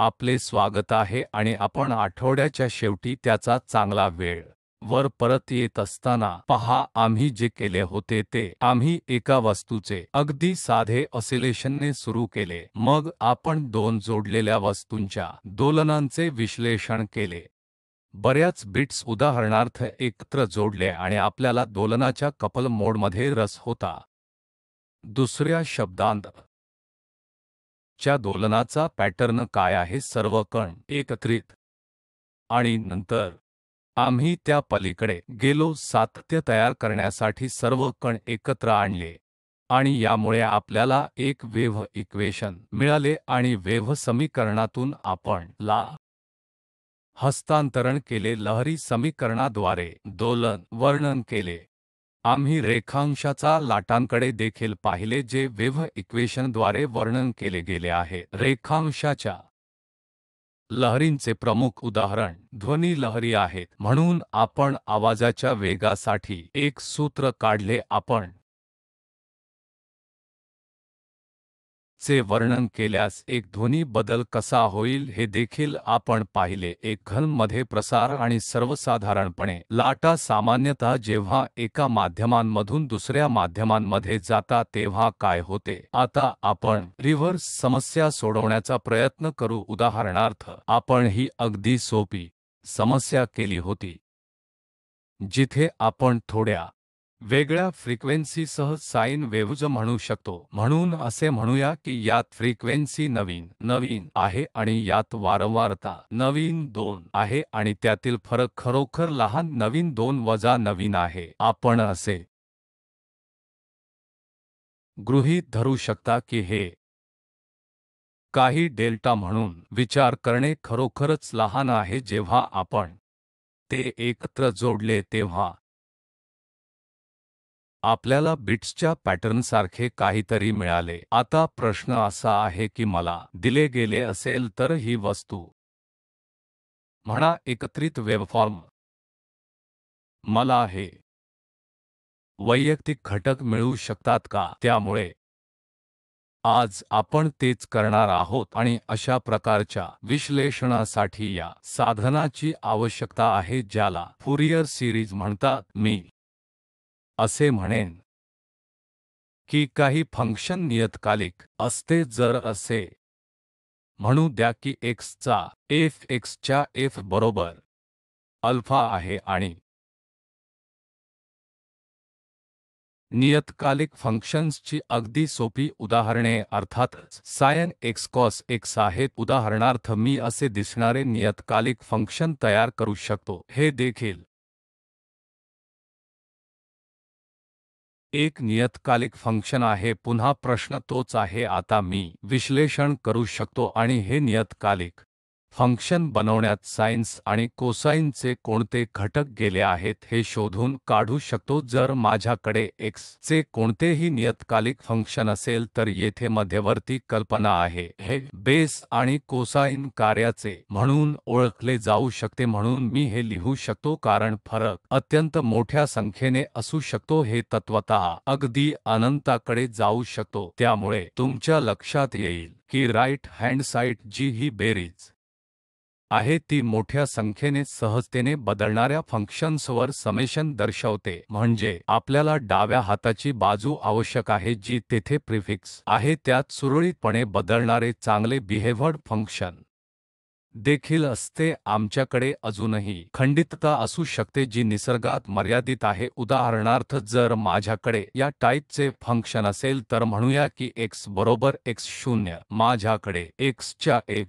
आपले स्वागत आहे आणि आपण आठवड्याच्या शेवटी त्याचा चांगला वेळ वर परत येत असताना पहा आम्ही जे केले होते ते आम्ही एका वस्तूचे अगदी साधे ऑसिलेशनने सुरू केले मग आपण दोन जोडलेल्या वस्तूंच्या दोलनांचे विश्लेषण केले बऱ्याच बिट्स उदाहरणार्थ एकत्र जोडले आणि आपल्याला दोलनाच्या कपल मोडमध्ये रस होता दुसऱ्या शब्दांत च्या दोलनाचा पॅटर्न काय आहे सर्व कण एकत्रित आणि नंतर आम्ही त्या पलीकडे गेलो सातत्य तयार करण्यासाठी सर्व कण एकत्र आणले आणि यामुळे आपल्याला एक वेव्ह इक्वेशन मिळाले आणि वेव्ह समीकरणातून आपण ला हस्तांतरण केले लहरी समीकरणाद्वारे दोलन वर्णन केले आम्ही रेखांशाचा लाटांकडे देखील पाहिले जे वेव्ह इक्वेशनद्वारे वर्णन केले गेले आहे रेखांशाच्या लहरींचे प्रमुख उदाहरण ध्वनी लहरी आहेत म्हणून आपण आवाजाच्या वेगासाठी एक सूत्र काढले आपण चे वर्णन केल्यास एक ध्वनी बदल कसा होईल हे देखील आपण पाहिले एक घन मध्ये प्रसार आणि सर्वसाधारणपणे लाटा सामान्यतः जेव्हा एका माध्यमांमधून दुसऱ्या माध्यमांमध्ये जाता तेव्हा काय होते आता आपण रिव्हर्स समस्या सोडवण्याचा प्रयत्न करू उदाहरणार्थ आपण ही अगदी सोपी समस्या केली होती जिथे आपण थोड्या वेगळ्या फ्रिक्वेन्सीसह साइन वेव्हज म्हणू शकतो म्हणून असे म्हणूया की यात फ्रिक्वेन्सी नवीन नवीन आहे आणि यात वारंवारता नवीन दोन आहे आणि त्यातील फरक खरोखर लहान नवीन दोन वजा नवीन आहे आपण असे गृहीत धरू शकता की हे काही डेल्टा म्हणून विचार करणे खरोखरच लहान आहे जेव्हा आपण ते एकत्र जोडले तेव्हा आपल्याला बिट्सच्या पॅटर्नसारखे काहीतरी मिळाले आता प्रश्न असा आहे की मला दिले गेले असेल तर ही वस्तू म्हणा एकत्रित वेबफॉर्म मला हे वैयक्तिक घटक मिळू शकतात का त्यामुळे आज आपण तेच करणार आहोत आणि अशा प्रकारच्या विश्लेषणासाठी या साधनाची आवश्यकता आहे ज्याला फुरियर सिरीज म्हणतात मी असे म्हणेन की काही फंक्शन नियतकालिक असते जर असे म्हणू द्या की x चा f x f बरोबर अल्फा आहे आणि नियतकालिक फंक्शन्सची अगदी सोपी उदाहरणे अर्थातच सायन एक्स कॉस एक्स आहेत उदाहरणार्थ मी असे दिसणारे नियतकालिक फंक्शन तयार करू शकतो हे देखील एक नियतकालिक फंक्शन आहे पुन्हा प्रश्न तोच आहे आता मी विश्लेषण करू शकतो आणि हे नियतकालिक फंक्शन बनवण्यात सायन्स आणि कोसाइनचे कोणते घटक गेले आहेत हे शोधून काढू शकतो जर माझ्याकडे एक्स चे कोणतेही नियतकालिक फंक्शन असेल तर येथे मध्यवर्ती कल्पना आहे हे बेस आणि कोसाइन कार्याचे म्हणून ओळखले जाऊ शकते म्हणून मी हे लिहू शकतो कारण फरक अत्यंत मोठ्या संख्येने असू शकतो हे तत्वतः अगदी अनंताकडे जाऊ शकतो त्यामुळे तुमच्या लक्षात येईल की राईट हँड साईट जी ही बेरीज आहे ती मोठ्या संख्येने सहजतेने बदलणाऱ्या फंक्शन्सवर समेशन दर्शवते म्हणजे आपल्याला डाव्या हाताची बाजू आवश्यक आहे जी तेथे प्रिफिक्स आहे त्यात सुरळीतपणे बदलणारे चांगले बिहेव्हर्ड फंक्शन देखील असते आमच्याकडे अजूनही खंडितता असू शकते जी निसर्गात मर्यादित आहे उदाहरणार्थ जर माझ्याकडे या टाईपचे फंक्शन असेल तर म्हणूया की एक्स बरोबर एक्स शून्य माझ्याकडे एक्सच्या एक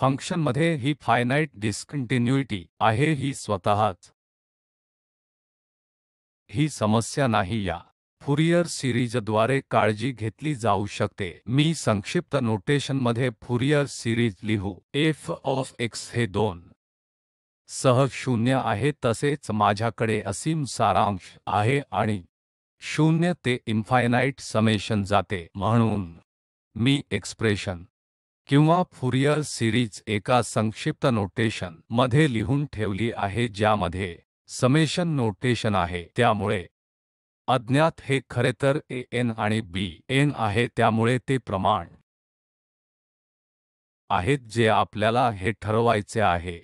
फंक्शनमध्ये ही फायनाईट डिस्कंटिन्युइटी आहे ही स्वतःच ही समस्या नाही या फुरियर सिरीजद्वारे काळजी घेतली जाऊ शकते मी संक्षिप्त नोटेशनमध्ये फुरियर सिरीज लिहू एफ ऑफ एक्स हे दोन सह शून्य आहे तसेच माझ्याकडे असीम सारांश आहे आणि शून्य ते इन्फायनाईट समेशन जाते म्हणून मी एक्सप्रेशन किंवा फुरियर सिरीज एका संक्षिप्त नोटेशन मध्ये लिहून ठेवली आहे ज्यामध्ये समेशन नोटेशन आहे त्यामुळे अज्ञात हे खरेतर ए एन आणि बी एन आहे त्यामुळे ते प्रमाण आहेत जे आपल्याला हे ठरवायचे आहे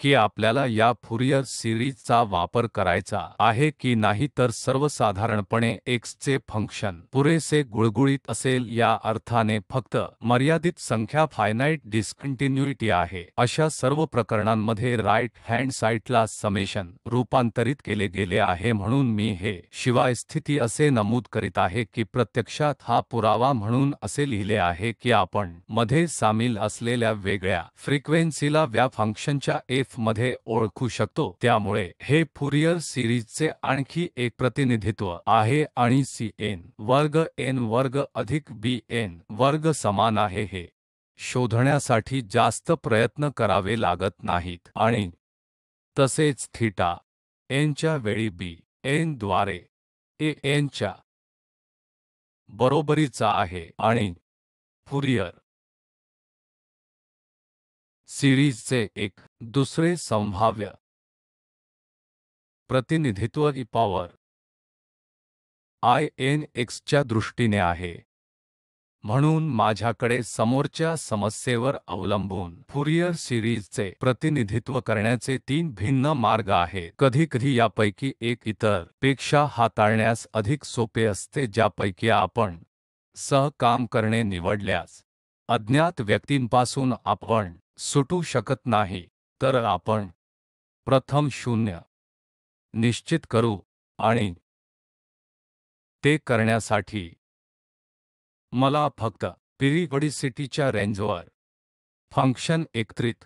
की आपल्याला या फुरियर सिरीजचा वापर करायचा आहे की नाही तर सर्वसाधारणपणे एक्सचे फंक्शन पुरेसे गुळगुळीत असेल या अर्थाने फक्त मर्यादित संख्या फायनाईट डिस्कंटिन्युइटी आहे अशा सर्व प्रकरणांमध्ये राईट हँड साईटला समेशन रूपांतरित केले गेले आहे म्हणून मी हे शिवाय स्थिती असे नमूद करीत आहे की प्रत्यक्षात हा पुरावा म्हणून असे लिहिले आहे की आपण मध्ये सामील असलेल्या वेगळ्या फ्रिक्वेन्सीला व्या फंक्शनच्या एक मध्ये ओळखू शकतो त्यामुळे हे फुरियर सिरीजचे आणखी एक प्रतिनिधित्व आहे आणि सी एन वर्ग एन वर्ग अधिक बी एन वर्ग समान आहे हे शोधण्यासाठी जास्त प्रयत्न करावे लागत नाहीत आणि तसेच थीटा एनच्या वेळी बी एन द्वारे ए एनच्या बरोबरीचा आहे आणि फुरियर सिरीजचे एक दुसरे संभाव्य प्रतिनिधित्व ई पॉवर आय एन एक्सच्या दृष्टीने आहे म्हणून माझ्याकडे समोरच्या समस्येवर अवलंबून फुरियर सिरीजचे प्रतिनिधित्व करण्याचे तीन भिन्न मार्ग आहेत कधीकधी यापैकी एक इतर पेक्षा हाताळण्यास अधिक सोपे असते ज्यापैकी आपण सह काम करणे निवडल्यास अज्ञात व्यक्तींपासून आपण सुटू शकत नाही तर आपण प्रथम शून्य निश्चित करू आणि ते करण्यासाठी मला फक्त पिरिपडिसिटीच्या रेंजवर फंक्शन एकत्रित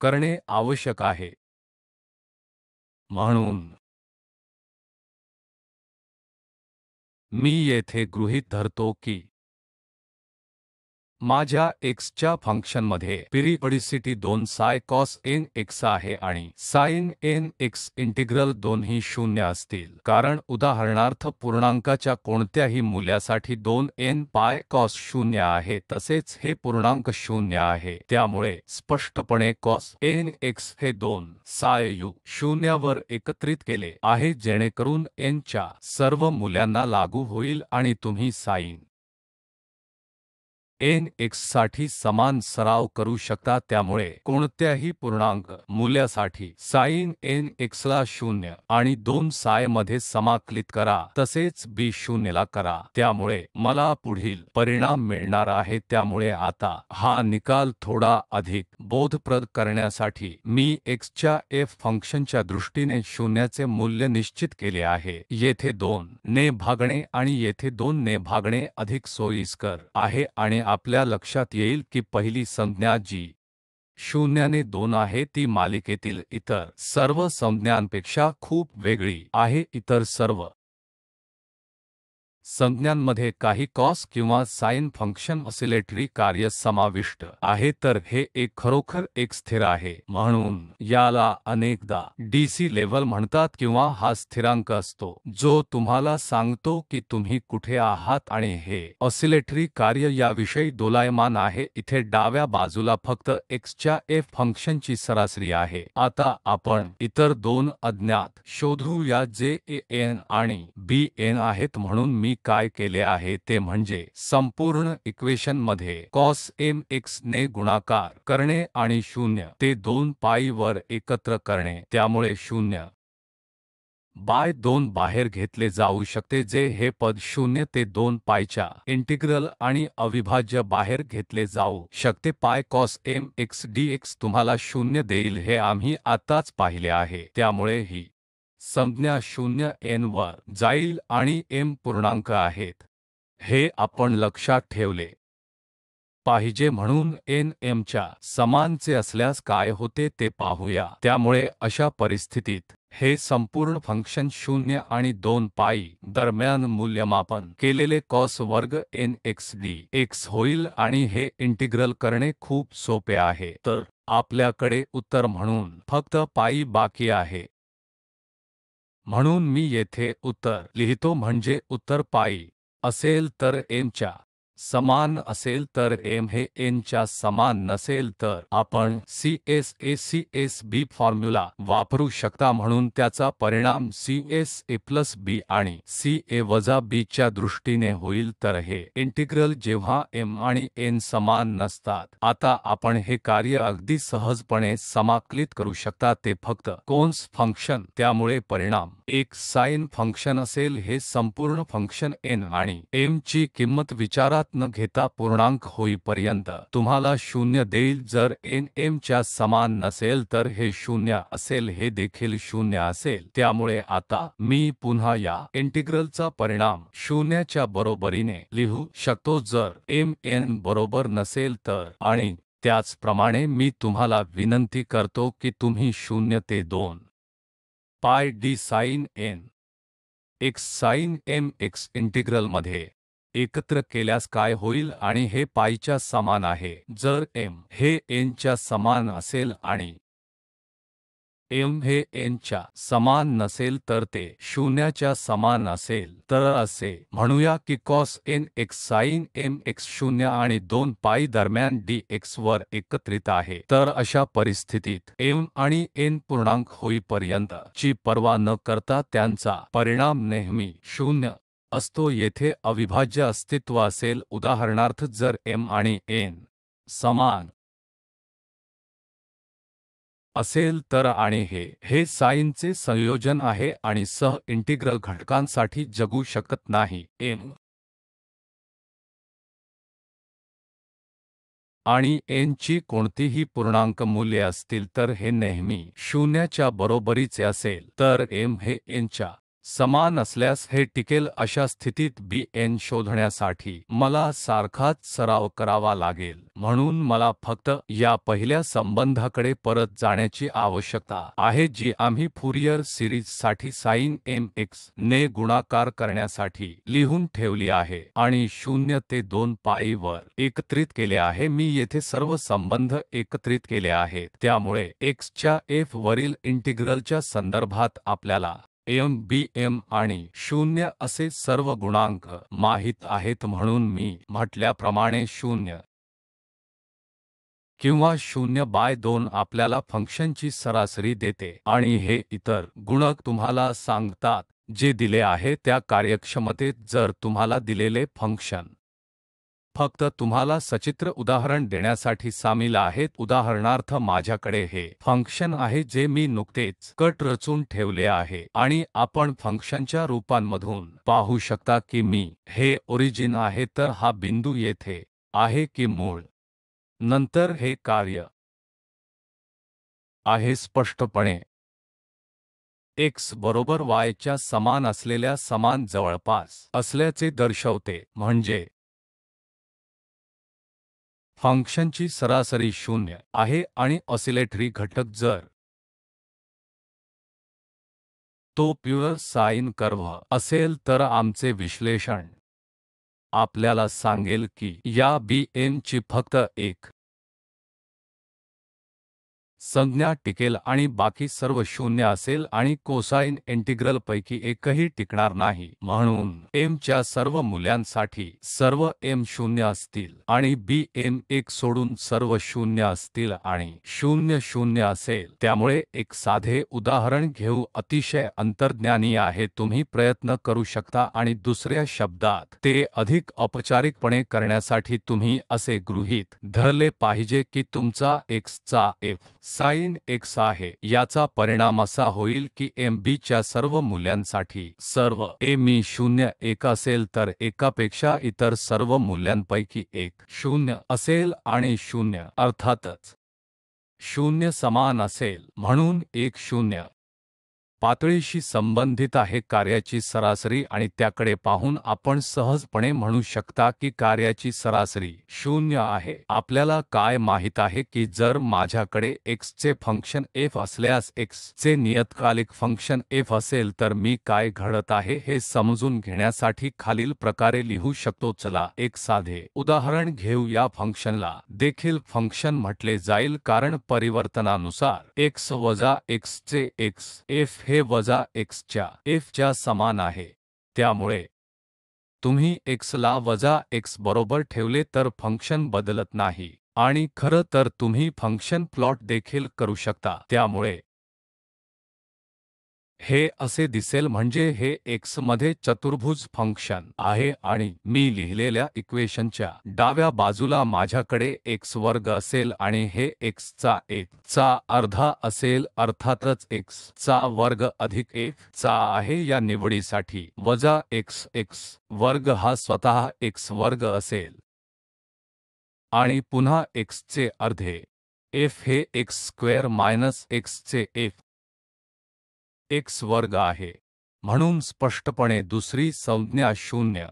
करणे आवश्यक आहे म्हणून मी येथे गृहीत धरतो की माझ्या x च्या फंक्शनमध्ये पिरिपडिसिटी 2 साय कॉस एन एक्स आहे आणि साइन एन एक्स इंटिग्रल दोन्ही शून्य असतील कारण उदाहरणार्थ पूर्णांकाच्या कोणत्याही मूल्यासाठी दोन एन पाय कॉस शून्य आहे तसेच हे पूर्णांक शून्य आहे त्यामुळे स्पष्टपणे कॉस एन एक्स हे 2 साय यू शून्यावर एकत्रित केले आहे जेणेकरून एनच्या च्या सर्व मूल्यांना लागू होईल आणि तुम्ही साईन एक्स साठी समान सराव करू शकता त्यामुळे कोणत्याही पूर्णांक मूल्यासाठी एन एक्स ला शून्य आणि दोन साय मध्ये समाकलित करा तसेच शून्य ला करा त्यामुळे मला पुढील परिणाम मिळणार आहे त्यामुळे आता हा निकाल थोडा अधिक बोधप्रद करण्यासाठी मी x च्या f फंक्शनच्या दृष्टीने शून्याचे मूल्य निश्चित केले आहे येथे दोन ने भागणे आणि येथे दोन ने भागणे अधिक सोयीस्कर आहे आणि आपल्या लक्षात येईल की पहिली संज्ञा जी शून्याने दोन आहे ती मालिकेतील इतर सर्व संज्ञांपेक्षा खूप वेगळी आहे इतर सर्व संज्ञांमध्ये काही कॉस किंवा साइन फंक्शन ऑसिलेटरी कार्य समाविष्ट आहे तर हे एक खरोखर एक स्थिर आहे म्हणून याला अनेकदा डीसी लेव्हल म्हणतात किंवा हा स्थिरांक असतो जो तुम्हाला सांगतो की तुम्ही कुठे आहात आणि हे ऑसिलेटरी कार्य याविषयी दोलायमान आहे इथे डाव्या बाजूला फक्त एक्सच्या एफ फंक्शनची सरासरी आहे आता आपण इतर दोन अज्ञात शोधू या जे ए एन आणि बी एन आहेत म्हणून मी काय केले आहे ते म्हणजे संपूर्ण इक्वेशन मध्ये कॉस एम एक्स ने गुणाकार करणे आणि शून्य ते दोन पाई वर एकत्र करणे त्यामुळे शून्य बाय दोन बाहेर घेतले जाऊ शकते जे हे पद शून्य ते दोन पायच्या इंटिग्रल आणि अविभाज्य बाहेर घेतले जाऊ शकते pi cos M X D X तुम्हाला शून्य देईल हे आम्ही आताच पाहिले आहे त्यामुळे ही संज्ञा शून्य एन वर जाईल आणि एम पूर्णांक आहेत हे आपण लक्षात ठेवले पाहिजे म्हणून एन एमच्या समानचे असल्यास काय होते ते पाहूया त्यामुळे अशा परिस्थितीत हे संपूर्ण फंक्शन शून्य आणि दोन पाई दरम्यान मूल्यमापन केलेले कॉस वर्ग एन एक्स डी एक्स होईल आणि हे इंटिग्रल करणे खूप सोपे आहे तर आपल्याकडे उत्तर म्हणून फक्त पायी बाकी आहे म्हणून मी येथे उत्तर लिहितो म्हणजे उत्तर पायी असेल तर एमच्या समान असेल तर m हे n च्या समान नसेल तर आपण एस बी फॉर्म्युला वापरू शकता म्हणून त्याचा परिणाम ए प्लस B आणि CA वजा B च्या दृष्टीने होईल तर हे इंटिग्रल जेव्हा m आणि n समान नसतात आता आपण हे कार्य अगदी सहजपणे समाकलित करू शकता ते फक्त कोन्स फंक्शन त्यामुळे परिणाम एक साइन फंक्शन असेल हे संपूर्ण फंक्शन n आणि m ची किंमत विचारात विचारात न घेता पूर्णांक होईपर्यंत तुम्हाला शून्य देईल जर एन एम च्या समान नसेल तर हे शून्य असेल हे देखील शून्य असेल त्यामुळे आता मी पुन्हा या इंटिग्रलचा परिणाम शून्याच्या बरोबरीने लिहू शकतो जर एम एन बरोबर नसेल तर आणि त्याचप्रमाणे मी तुम्हाला विनंती करतो की तुम्ही शून्य ते दोन pi D sine N X sine M X इंटिग्रलमध्ये एकत्र केल्यास काय होईल आणि हे पायीच्या समान आहे जर एम हे एनच्या समान असेल आणि एम हे एनच्या समान नसेल तर ते शून्याच्या समान असेल तर असे म्हणूया की cos N X sine M X शून्य आणि दोन पाई दरम्यान डी एक्स वर एकत्रित आहे तर अशा परिस्थितीत एम आणि एन पूर्णांक होईपर्यंत ची पर्वा न करता त्यांचा परिणाम नेहमी शून्य असतो येथे अविभाज्य अस्तित्व असेल उदाहरणार्थ जर m आणि एन, समान असेल तर आणि हे हे साईनचे संयोजन आहे आणि सह इंटिग्रल घटकांसाठी जगू शकत नाही m आणि एन ची कोणतीही पूर्णांक मूल्ये असतील तर हे नेहमी शून्याच्या बरोबरीचे असेल तर एम हे एनच्या समान असल्यास हे टिकेल अशा स्थितीत Bn शोधण्यासाठी मला सारखाच सराव करावा लागेल म्हणून मला फक्त या पहिल्या संबंधाकडे परत जाण्याची आवश्यकता आहे जी आम्ही फुरियर सिरीजसाठी साइन एम एक्स ने गुणाकार करण्यासाठी लिहून ठेवली आहे आणि शून्य ते दोन वर एकत्रित केले आहे मी येथे सर्व संबंध एकत्रित केले आहेत त्यामुळे एक्सच्या एफ वरील इंटिग्रलच्या संदर्भात आपल्याला एम, बी, एम आणि शून्य असे सर्व गुणांक माहित आहेत म्हणून मी म्हटल्याप्रमाणे शून्य किंवा शून्य बाय दोन आपल्याला फंक्शनची सरासरी देते आणि हे इतर गुणक तुम्हाला सांगतात जे दिले आहे त्या कार्यक्षमतेत जर तुम्हाला दिलेले फंक्शन फक्त तुम्हाला सचित्र उदाहरण देण्यासाठी सामील आहेत उदाहरणार्थ माझ्याकडे हे फंक्शन आहे जे मी नुकतेच कट रचून ठेवले आहे आणि आपण फंक्शनच्या रूपांमधून पाहू शकता की मी हे ओरिजिन आहे तर हा बिंदू येथे आहे की मूळ नंतर हे कार्य आहे स्पष्टपणे एक्स बरोबर वायच्या समान असलेल्या समान जवळपास असल्याचे दर्शवते म्हणजे फंक्शनची सरासरी शून्य आहे आणि ऑसिलेटरी घटक जर तो प्युअर साइन कर्व असेल तर आमचे विश्लेषण आपल्याला सांगेल की या बी Bn ची फक्त एक संज्ञा टिकेल आणि बाकी सर्व शून्य असेल आणि कोसाइन पैकी एकही टिकणार नाही म्हणून एम च्या सर्व मूल्यांसाठी सर्व एम शून्य असतील आणि बी एम एक सोडून सर्व शून्य असतील आणि शून्य शून्य असेल त्यामुळे एक साधे उदाहरण घेऊ अतिशय अंतर्ज्ञानी आहे तुम्ही प्रयत्न करू शकता आणि दुसऱ्या शब्दात ते अधिक औपचारिकपणे करण्यासाठी तुम्ही असे गृहीत धरले पाहिजे की तुमचा एक्स चा एफ साइन एक्स आहे याचा परिणाम असा होईल की एम बी च्या सर्व मूल्यांसाठी सर्व एम ई शून्य एक असेल तर एकापेक्षा इतर सर्व मूल्यांपैकी एक शून्य असेल आणि शून्य अर्थातच शून्य समान असेल म्हणून एक शून्य पातळीशी संबंधित आहे कार्याची सरासरी आणि त्याकडे पाहून आपण सहजपणे म्हणू शकता की कार्याची सरासरी शून्य आहे आपल्याला काय माहित आहे की जर माझ्याकडे एक्स चे फंक्शन एफ असल्यास एक्स चे नियतकालिक फंक्शन एफ असेल तर मी काय घडत आहे हे समजून घेण्यासाठी खालील प्रकारे लिहू शकतो चला एक साधे उदाहरण घेऊ या फंक्शनला देखील फंक्शन म्हटले जाईल कारण परिवर्तनानुसार एक्स वजा एक्स चे एक्स एफ हे वजा x च्या च्या समान आहे त्यामुळे तुम्ही एक्सला ला वजा एक्स बरोबर ठेवले तर फंक्शन बदलत नाही आणि खरं तर तुम्ही फंक्शन प्लॉट देखील करू शकता त्यामुळे हे असे दिसेल म्हणजे हे एक्स मध्ये चतुर्भुज फंक्शन आहे आणि मी लिहिलेल्या इक्वेशनच्या डाव्या बाजूला माझ्याकडे एक्स वर्ग असेल आणि हे एक्स चा एक चा अर्धा असेल अर्थातच एक्स चा वर्ग अधिक एक चा आहे या निवडीसाठी वजा एक्स एक्स वर्ग हा स्वतः एक्स वर्ग असेल आणि पुन्हा एक्सचे अर्धे एफ हे एक्स स्क्वेअर मायनस चे एफ एक वर्ग आहे म्हणून स्पष्टपणे दुसरी संज्ञा 0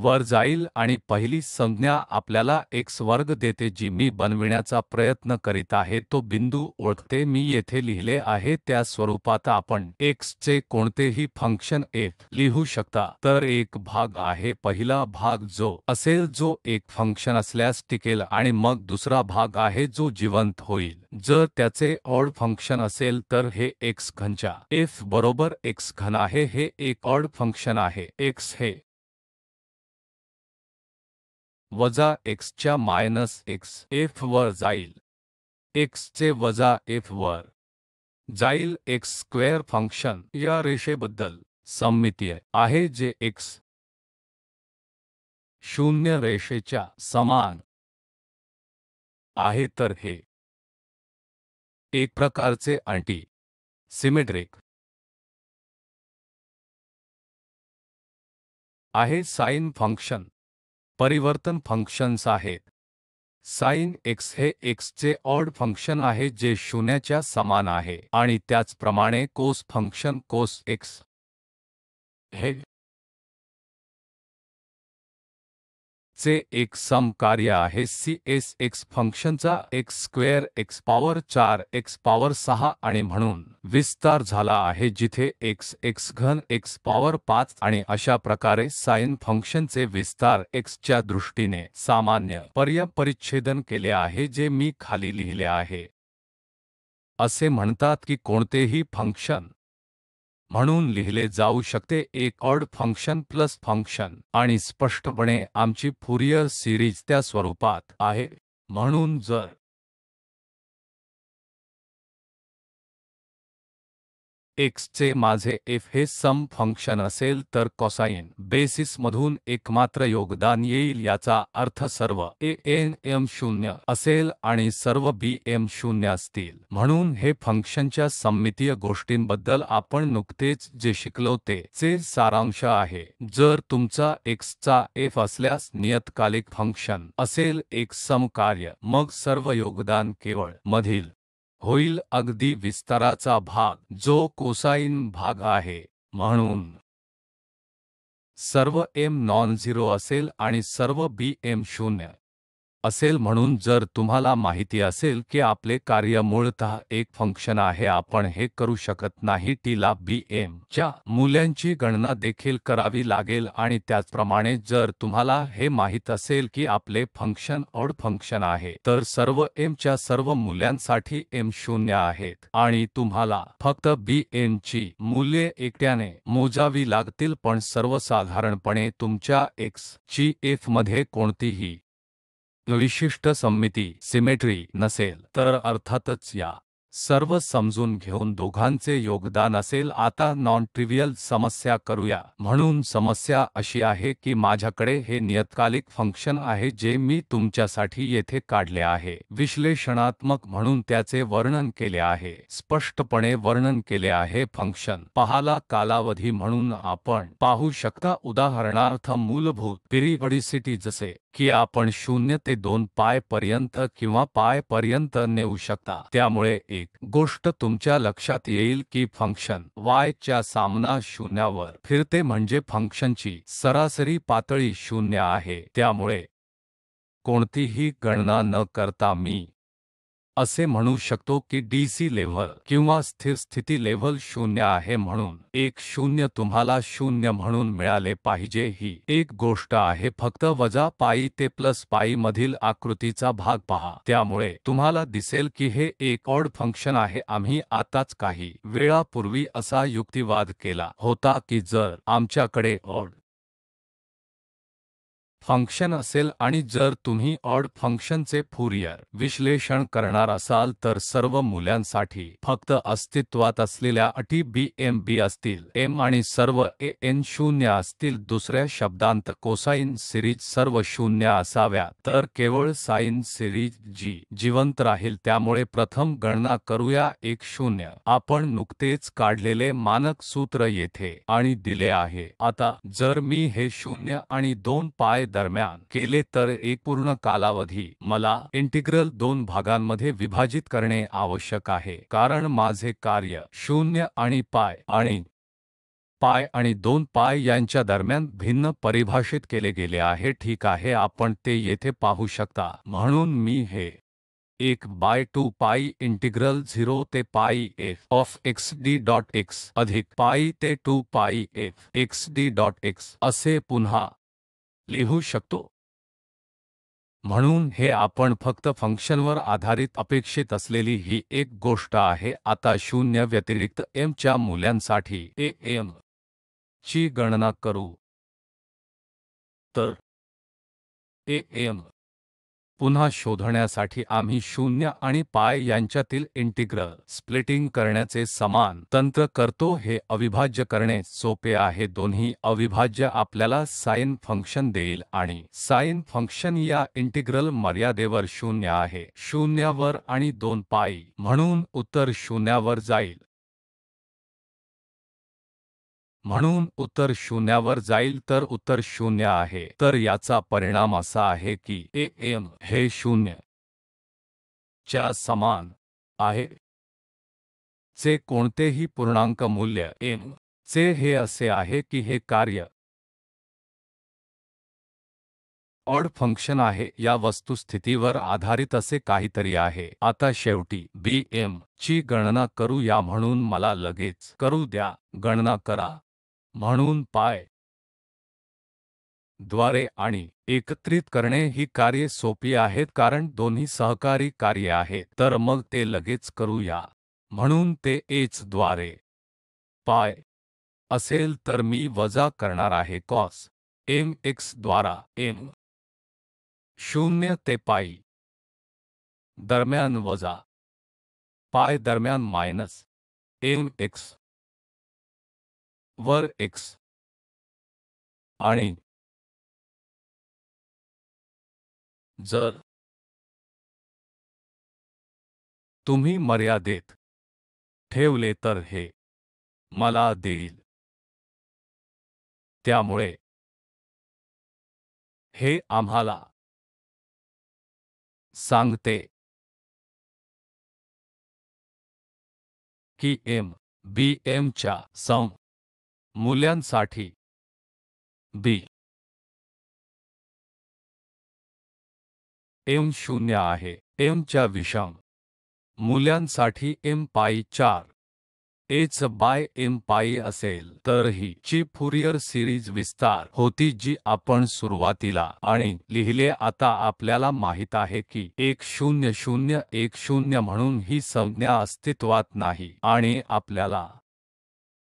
वर जाईल आणि पहिली संज्ञा आपल्याला एक्स वर्ग देते जी मी बनविण्याचा प्रयत्न करीत आहे तो बिंदू ओळखते मी येथे लिहिले आहे त्या स्वरूपात आपण एक्स चे कोणतेही फंक्शन एफ लिहू शकता तर एक भाग आहे पहिला भाग जो असेल जो एक फंक्शन असल्यास टिकेल आणि मग दुसरा भाग आहे जो जिवंत होईल जर त्याचे ऑड फंक्शन असेल तर हे एक्स घनच्या एफ बरोबर एक्स घन आहे हे एक ऑड फंक्शन आहे एक्स हे वजा या मैनस एक्स एफ वर एक्स से वजा एफ वर जाइल एक्स स्क्वेर फंक्शन या रेषेबद्दल सममितीय आहे जे एक्स शून्य रेषेच्या समान आहे तर हे एक प्रकारचे अँटी सिमेट्रिक आहे साइन फंक्शन परिवर्तन फंक्शन्स आहेत साइन एक्स हे चे ऑड फंक्शन आहे जे शून्याच्या समान आहे आणि त्याचप्रमाणे कोस फंक्शन कोस एक्स हे चे एक सम कार्य आहे सी एस x फंक्शनचा एक्स स्क्वेअर एक्स पॉवर चार एक्स पॉवर सहा आणि म्हणून विस्तार झाला आहे जिथे एक्स एक्स घन एक्स पॉवर पाच आणि अशा प्रकारे साइन फंक्शनचे विस्तार x च्या दृष्टीने सामान्य पर्य परिच्छेदन केले आहे जे मी खाली लिहिले आहे असे म्हणतात की कोणतेही फंक्शन म्हणून लिहिले जाऊ शकते एक ऑड फंक्शन प्लस फंक्शन आणि स्पष्टपणे आमची फुरियर सिरीज त्या स्वरूपात आहे म्हणून जर एक्स चे माझे एफ हे सम फंक्शन असेल तर कॉसाइन मधून एकमात्र योगदान येईल याचा अर्थ सर्व ए एन एम शून्य असेल आणि सर्व बी एम शून्य असतील म्हणून हे फंक्शनच्या संमितीय गोष्टींबद्दल आपण नुकतेच जे शिकलो ते चे सारांश आहे जर तुमचा चा एफ असल्यास नियतकालिक फंक्शन असेल एक सम कार्य मग सर्व योगदान केवळ मधील होईल अगदी विस्ताराचा भाग जो कोसाइन भाग आहे म्हणून सर्व एम नॉन झिरो असेल आणि सर्व बी एम शून्य असेल म्हणून जर तुम्हाला माहिती असेल की आपले कार्य मूळतः एक फंक्शन आहे आपण हे करू शकत नाही टीला ला बी एम च्या मूल्यांची गणना देखील करावी लागेल आणि त्याचप्रमाणे जर तुम्हाला हे माहीत असेल की आपले फंक्शन ऑड फंक्शन आहे तर सर्व एम च्या सर्व मूल्यांसाठी एम शून्य आहेत आणि तुम्हाला फक्त बी एम ची मूल्ये एकट्याने मोजावी लागतील पण सर्वसाधारणपणे तुमच्या एक्स ची एफ मध्ये कोणतीही विशिष्ट सममिती सिमेट्री नसेल तर अर्थातच या सर्व समजून घेऊन दोघांचे योगदान असेल आता नॉन ट्रिव्हियल समस्या करूया म्हणून समस्या अशी आहे की माझ्याकडे हे नियतकालिक फंक्शन आहे जे मी तुमच्यासाठी येथे काढले आहे विश्लेषणात्मक म्हणून त्याचे वर्णन केले आहे स्पष्टपणे वर्णन केले आहे फंक्शन पहाला कालावधी म्हणून आपण पाहू शकता उदाहरणार्थ मूलभूत पिरियडिसिटी जसे की आपण शून्य ते दोन पाय पर्यंत किंवा पाय पर्यंत नेऊ शकता त्यामुळे एक गोष्ट तुमच्या लक्षात येईल की फंक्शन वाय च्या सामना शून्यावर फिरते म्हणजे फंक्शनची सरासरी पातळी शून्य आहे त्यामुळे कोणतीही गणना न करता मी असे म्हणू शकतो की सी लेव्हल किंवा स्थिर स्थिती लेव्हल शून्य आहे म्हणून एक शून्य तुम्हाला शून्य म्हणून मिळाले पाहिजे ही एक गोष्ट आहे फक्त वजा पायी ते प्लस पायी मधील आकृतीचा भाग पहा त्यामुळे तुम्हाला दिसेल की हे एक ऑड फंक्शन आहे आम्ही आताच काही वेळापूर्वी असा युक्तिवाद केला होता की जर आमच्याकडे ऑड फंक्शन असेल आणि जर तुम्ही ऑड फंक्शनचे फुरियर विश्लेषण करणार असाल तर सर्व मूल्यांसाठी फक्त अस्तित्वात असलेल्या अटी बी एम बी असतील एम आणि सर्व ए एन शून्य असतील दुसऱ्या शब्दांत कोसाइन सिरीज सर्व शून्य असाव्या तर केवळ साइन सिरीज जी जिवंत राहील त्यामुळे प्रथम गणना करूया एक शून्य आपण नुकतेच काढलेले मानक सूत्र येथे आणि दिले आहे आता जर मी हे शून्य आणि दोन पाय दरम्यान केले तर एक पूर्ण कालावधी मला इंटिग्रल दोन भागांमध्ये विभाजित करणे आवश्यक आहे कारण माझे कार्य शून्य आणि पाय आणि पाय आणि दोन पाय यांच्या दरम्यान भिन्न परिभाषित केले गेले आहे ठीक आहे आपण ते येथे पाहू शकता म्हणून मी हे एक by two pi integral zero ते pi F of X D dot X अधिक पाई ते two pi F X D dot X असे पुन्हा लिहू शकतो म्हणून हे आपण फक्त फंक्शनवर आधारित अपेक्षित असलेली ही एक गोष्ट आहे आता शून्य व्यतिरिक्त एम च्या मूल्यांसाठी ए एम ची गणना करू तर ए एम पुन्हा शोधण्यासाठी आम्ही शून्य आणि पाय यांच्यातील इंटिग्रल स्प्लिटिंग करण्याचे समान तंत्र करतो हे अविभाज्य करणे सोपे आहे दोन्ही अविभाज्य आपल्याला साइन फंक्शन देईल आणि साइन फंक्शन या इंटिग्रल मर्यादेवर शून्य आहे शून्यावर आणि दोन पाय, म्हणून उत्तर शून्यावर जाईल म्हणून उत्तर शून्यावर जाईल तर उत्तर शून्य आहे तर याचा परिणाम असा आहे की ए एम हे शून्य च्या समान आहे चे कोणतेही पूर्णांक मूल्य एम चे हे असे आहे की हे कार्य ऑड फंक्शन आहे या वस्तुस्थितीवर आधारित असे काहीतरी आहे आता शेवटी बी एम ची गणना करू या म्हणून मला लगेच करू द्या गणना करा म्हणून पाय द्वारे आणि एकत्रित करणे ही कार्ये सोपी आहेत कारण दोन्ही सहकारी कार्य आहे तर मग ते लगेच करूया म्हणून ते एच द्वारे पाय असेल तर मी वजा करणार आहे कॉस एम एक्स द्वारा एम शून्य ते पायी दरम्यान वजा पाय दरम्यान मायनस एम एक्स वर एक्स, आणि जर तुम्ही मर्यादेत ठेवले तर हे मला देईल त्यामुळे हे आम्हाला सांगते की एम बी एम च्या सम मूल्यांसाठी b एम शून्य आहे m च्या विषम मूल्यांसाठी m pi 4 h by m pi असेल तर ही ची फुरियर सिरीज विस्तार होती जी आपण सुरुवातीला आणि लिहिले आता आपल्याला माहित आहे की एक एक शून्य शून्य शून्य म्हणून ही संज्ञा अस्तित्वात नाही आणि आपल्याला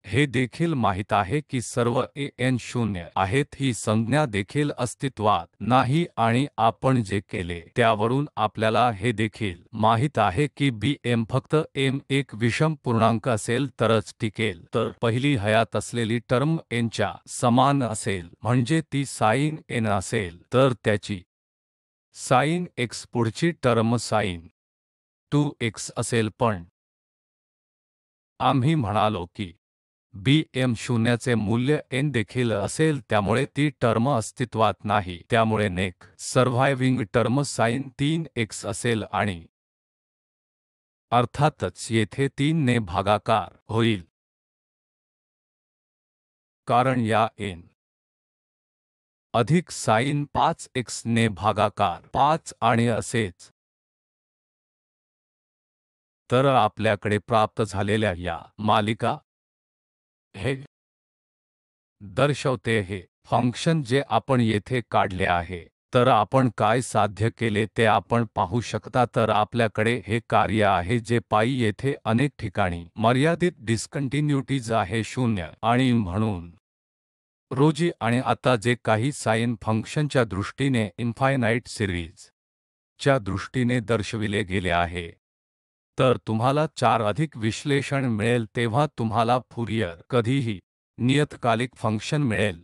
हे देखील माहित आहे की सर्व ए एन शून्य आहेत ही संज्ञा देखील अस्तित्वात नाही आणि आपण जे केले त्यावरून आपल्याला हे देखील माहित आहे की बी एम फक्त एम एक विषम पूर्णांक असेल तरच टिकेल तर पहिली हयात असलेली टर्म एनच्या समान असेल म्हणजे ती साईन एन असेल तर त्याची साईन एक्स पुढची टर्म साईन टू एक्स असेल पण आम्ही म्हणालो की एम शून्याचे मूल्य एन देखील असेल त्यामुळे ती टर्म अस्तित्वात नाही त्यामुळे neck surviving term sign 3x असेल आणि अर्थातच येथे 3 ने भागाकार होईल कारण या एन अधिक साइन 5x ने भागाकार 5 आणि असेच तर आपल्याकडे प्राप्त झालेल्या या मालिका हे दर्शवते हे फंक्शन जे आपण येथे काढले आहे तर आपण काय साध्य केले ते आपण पाहू शकता तर आपल्याकडे हे कार्य आहे जे पायी येथे अनेक ठिकाणी मर्यादित डिस्कंटिन्युटीज आहे शून्य आणि म्हणून रोजी आणि आता जे काही साइन फंक्शनच्या दृष्टीने इन्फायनाईट सिरीज च्या दृष्टीने दर्शविले गेले आहे तर तुम्हाला चार अधिक विश्लेषण मिळेल तेव्हा तुम्हाला फुरियर कधीही नियतकालिक फंक्शन मिळेल